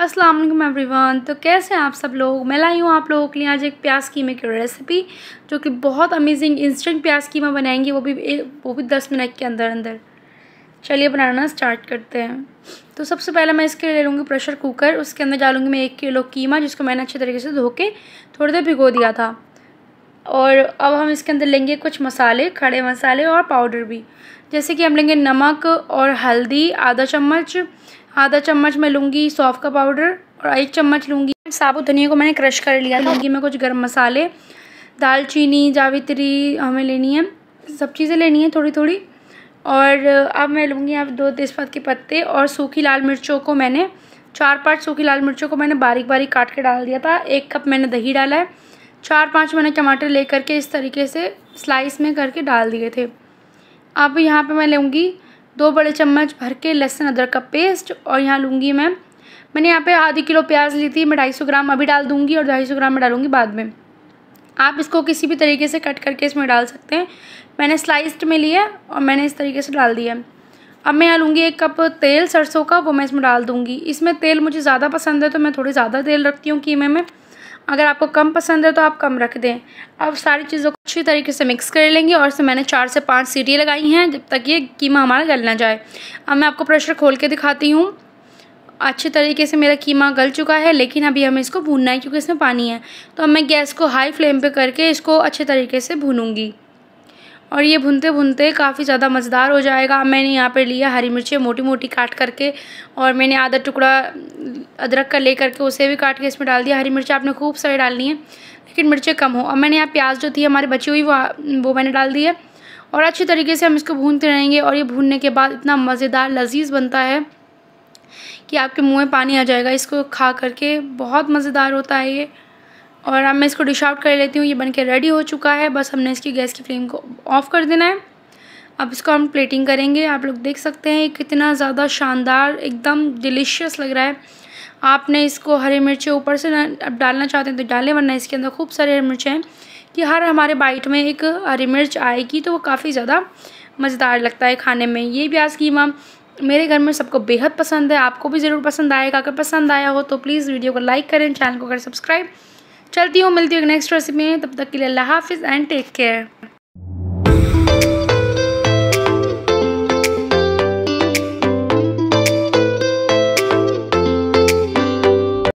अस्सलाम वालेकुम एवरीवन तो कैसे हैं आप सब लोग मैं लाई हूँ आप लोगों के लिए आज एक प्याज कीमे की रेसिपी जो कि बहुत अमेजिंग इंस्टेंट प्याज कीमा बनाएंगे वो भी एक वो भी दस मिनट के अंदर अंदर चलिए बनाना स्टार्ट करते हैं तो सबसे पहले मैं इसके लिए ले लूँगी प्रेशर कुकर उसके अंदर डालूँगी मैं एक किलो कीमा जिसको मैंने अच्छे तरीके से धो के थोड़ी देर भिगो दिया था और अब हम इसके अंदर लेंगे कुछ मसाले खड़े मसाले और पाउडर भी जैसे कि हम लेंगे नमक और हल्दी आधा चम्मच आधा चम्मच मैं लूँगी सौफ़ का पाउडर और एक चम्मच लूँगी साबुत धनिया को मैंने क्रश कर लिया लूँगी मैं कुछ गर्म मसाले दालचीनी जावित्री हमें लेनी है सब चीज़ें लेनी है थोड़ी थोड़ी और अब मैं लूँगी आप दो तेज़पात के पत्ते और सूखी लाल मिर्चों को मैंने चार पांच सूखी लाल मिर्चों को मैंने बारीक बारीक काट के डाल दिया था एक कप मैंने दही डाला है चार पांच मैंने टमाटर ले के इस तरीके से स्लाइस में करके डाल दिए थे अब यहाँ पे मैं लूँगी दो बड़े चम्मच भर के लहसुन अदरक का पेस्ट और यहाँ लूँगी मैं मैंने यहाँ पे आधी किलो प्याज ली थी मैं ढाई सौ ग्राम अभी डाल दूँगी और ढाई सौ ग्राम में डालूँगी बाद में आप इसको किसी भी तरीके से कट करके इसमें डाल सकते हैं मैंने स्लाइस्ड में लिया और मैंने इस तरीके से डाल दिया अब मैं यहाँ लूँगी एक कप तेल सरसों का वो मैं इसमें डाल दूँगी इसमें तेल मुझे ज़्यादा पसंद है तो मैं थोड़ी ज़्यादा तेल रखती हूँ कीमे में अगर आपको कम पसंद है तो आप कम रख दें अब सारी चीज़ों को अच्छी तरीके से मिक्स कर लेंगे और इसे मैंने चार से पाँच सीटी लगाई हैं जब तक ये कीमा हमारा गल ना जाए अब मैं आपको प्रेशर खोल के दिखाती हूँ अच्छे तरीके से मेरा कीमा गल चुका है लेकिन अभी हमें इसको भूनना है क्योंकि इसमें पानी है तो अब मैं गैस को हाई फ्लेम पर करके इसको अच्छे तरीके से भूनूंगी और ये भुनते भुनते काफ़ी ज़्यादा मज़ेदार हो जाएगा मैंने यहाँ पर लिया हरी मिर्चें मोटी मोटी काट करके और मैंने आधा टुकड़ा अदरक का ले करके उसे भी काट के इसमें डाल दिया हरी मिर्च आपने खूब सारी डालनी है लेकिन मिर्चें कम हो और मैंने यहाँ प्याज जो थी हमारी बची हुई वो वो मैंने डाल दी है और अच्छी तरीके से हम इसको भूनते रहेंगे और ये भूनने के बाद इतना मज़ेदार लजीज बनता है कि आपके मुँह में पानी आ जाएगा इसको खा करके बहुत मज़ेदार होता है ये और अब मैं इसको डिश आउट कर लेती हूँ ये बन के रेडी हो चुका है बस हमने इसकी गैस की फ्लेम को ऑफ़ कर देना है अब इसको हम प्लेटिंग करेंगे आप लोग देख सकते हैं कितना ज़्यादा शानदार एकदम डिलीशियस लग रहा है आपने इसको हरी मिर्चें ऊपर से ना अब डालना चाहते हैं तो डालें वरना इसके अंदर खूब सारी हरी मिर्चें हैं कि हर हमारे बाइट में एक हरी मिर्च आएगी तो वो काफ़ी ज़्यादा मज़ेदार लगता है खाने में ये प्याज कीमा मेरे घर में सबको बेहद पसंद है आपको भी ज़रूर पसंद आएगा अगर पसंद आया हो तो प्लीज़ वीडियो को लाइक करें चैनल को अगर सब्सक्राइब चलती हूँ मिलती हूँ नेक्स्ट रेसिपी में तब तक के लिए अल्लाह हाफिज़ एंड टेक केयर